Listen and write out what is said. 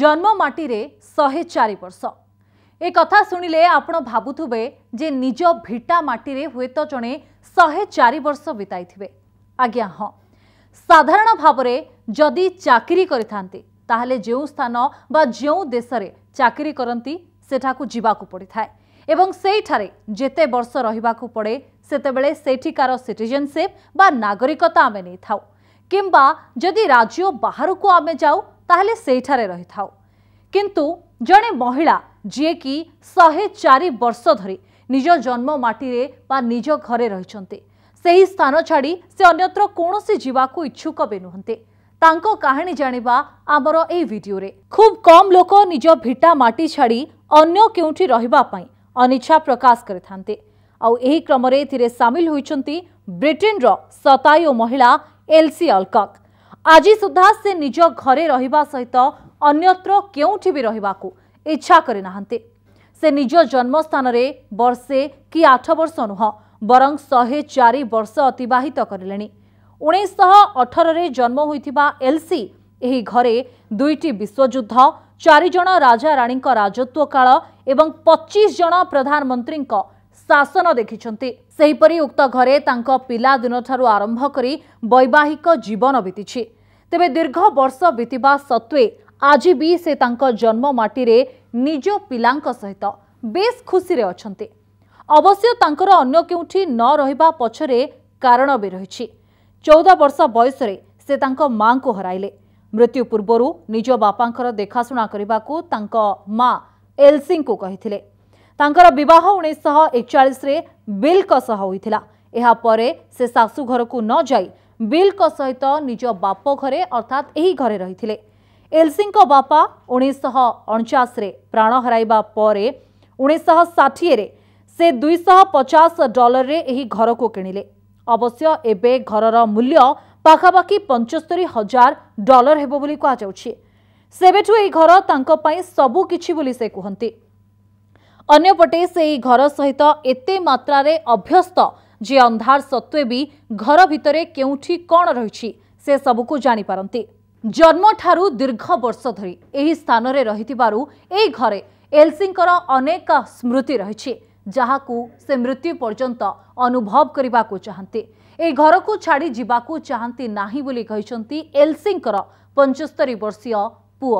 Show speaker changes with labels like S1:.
S1: ଜନ୍ମ ମାଟିରେ ଶହେ ଚାରି ବର୍ଷ ଏ କଥା ଶୁଣିଲେ ଆପଣ ଭାବୁଥିବେ ଯେ ନିଜ ଭିଟା ମାଟିରେ ହୁଏତ ଜଣେ ଶହେ ଚାରି ବର୍ଷ ବିତାଇଥିବେ ଆଜ୍ଞା ହଁ ସାଧାରଣ ଭାବରେ ଯଦି ଚାକିରି କରିଥାନ୍ତି ତାହେଲେ ଯେଉଁ ସ୍ଥାନ ବା ଯେଉଁ ଦେଶରେ ଚାକିରି କରନ୍ତି ସେଠାକୁ ଯିବାକୁ ପଡ଼ିଥାଏ ଏବଂ ସେଇଠାରେ ଯେତେ ବର୍ଷ ରହିବାକୁ ପଡ଼େ ସେତେବେଳେ ସେଠିକାର ସିଟିଜେନ୍ସିପ୍ ବା ନାଗରିକତା ଆମେ ନେଇଥାଉ କିମ୍ବା ଯଦି ରାଜ୍ୟ ବାହାରକୁ ଆମେ ଯାଉ ତାହେଲେ ସେଇଠାରେ ରହିଥାଉ କିନ୍ତୁ ଜଣେ ମହିଳା ଯିଏକି ଶହେ ଚାରି ବର୍ଷ ଧରି ନିଜ ଜନ୍ମ ମାଟିରେ ବା ନିଜ ଘରେ ରହିଛନ୍ତି ସେହି ସ୍ଥାନ ଛାଡ଼ି ସେ ଅନ୍ୟତ୍ର କୌଣସି ଯିବାକୁ ଇଚ୍ଛୁକ ବି ନୁହନ୍ତି ତାଙ୍କ କାହାଣୀ ଜାଣିବା ଆମର ଏହି ଭିଡିଓରେ ଖୁବ୍ କମ୍ ଲୋକ ନିଜ ଭିଟା ମାଟି ଛାଡ଼ି ଅନ୍ୟ କେଉଁଠି ରହିବା ପାଇଁ ଅନିଚ୍ଛା ପ୍ରକାଶ କରିଥାନ୍ତି ଆଉ ଏହି କ୍ରମରେ ଏଥିରେ ସାମିଲ ହୋଇଛନ୍ତି ବ୍ରିଟେନର ଶତାୟୁ ମହିଳା ଏଲ୍ସି ଅଲକକ୍ ଆଜି ସୁଦ୍ଧା ସେ ନିଜ ଘରେ ରହିବା ସହିତ ଅନ୍ୟତ୍ର କେଉଁଠି ବି ରହିବାକୁ ଇଚ୍ଛା କରିନାହାନ୍ତି ସେ ନିଜ ଜନ୍ମସ୍ଥାନରେ ବର୍ଷେ କି ଆଠ ବର୍ଷ ନୁହଁ ବରଂ ଶହେ ଚାରି ବର୍ଷ ଅତିବାହିତ କରିଲେଣି ଉଣେଇଶହ ଅଠରରେ ଜନ୍ମ ହୋଇଥିବା ଏଲ୍ସି ଏହି ଘରେ ଦୁଇଟି ବିଶ୍ୱଯୁଦ୍ଧ ଚାରିଜଣ ରାଜାରାଣୀଙ୍କ ରାଜତ୍ୱ କାଳ ଏବଂ ପଚିଶ ଜଣ ପ୍ରଧାନମନ୍ତ୍ରୀଙ୍କ ଶାସନ ଦେଖିଛନ୍ତି ସେହିପରି ଉକ୍ତ ଘରେ ତାଙ୍କ ପିଲାଦିନଠାରୁ ଆରମ୍ଭ କରି ବୈବାହିକ ଜୀବନ ବିତିଛି तेबै दीर्घ वर्ष बित्वा सत्वे आज जन्ममा निज सहित बेस खुसी अन्त अवश्य तर अन्य न नरहेको पछेर कारण चौध वर्ष को मारैले मृत्यु पूर्व निज बापा देखाशुना मालसीको कि बह उश एकचाइस बेलको सहुन्छ को न नजाइ बल् निजो बापो घरे अर्थात एही घरे घर रहिले एलसीको बापा उन्स असर प्राण हरेवा उनी सय ष पचास डलरे घरको किने अवश्य ए घर मूल्य पाखापा पचस्तरी हजार डलर हेठु तपाईँ सबुकिछु अन्यपटेसहित ए मत्यस्त ଯିଏ ଅନ୍ଧାର ସତ୍ତ୍ୱେ ବି ଘର ଭିତରେ କେଉଁଠି କ'ଣ ରହିଛି ସେ ସବୁକୁ ଜାଣିପାରନ୍ତି ଜନ୍ମଠାରୁ ଦୀର୍ଘ ବର୍ଷ ଧରି ଏହି ସ୍ଥାନରେ ରହିଥିବାରୁ ଏହି ଘରେ ଏଲ୍ସିଙ୍କର ଅନେକ ସ୍ମୃତି ରହିଛି ଯାହାକୁ ସେ ମୃତ୍ୟୁ ପର୍ଯ୍ୟନ୍ତ ଅନୁଭବ କରିବାକୁ ଚାହାନ୍ତି ଏହି ଘରକୁ ଛାଡ଼ି ଯିବାକୁ ଚାହାନ୍ତି ନାହିଁ ବୋଲି କହିଛନ୍ତି ଏଲ୍ସିଙ୍କର ପଞ୍ଚସ୍ତରୀ ବର୍ଷୀୟ ପୁଅ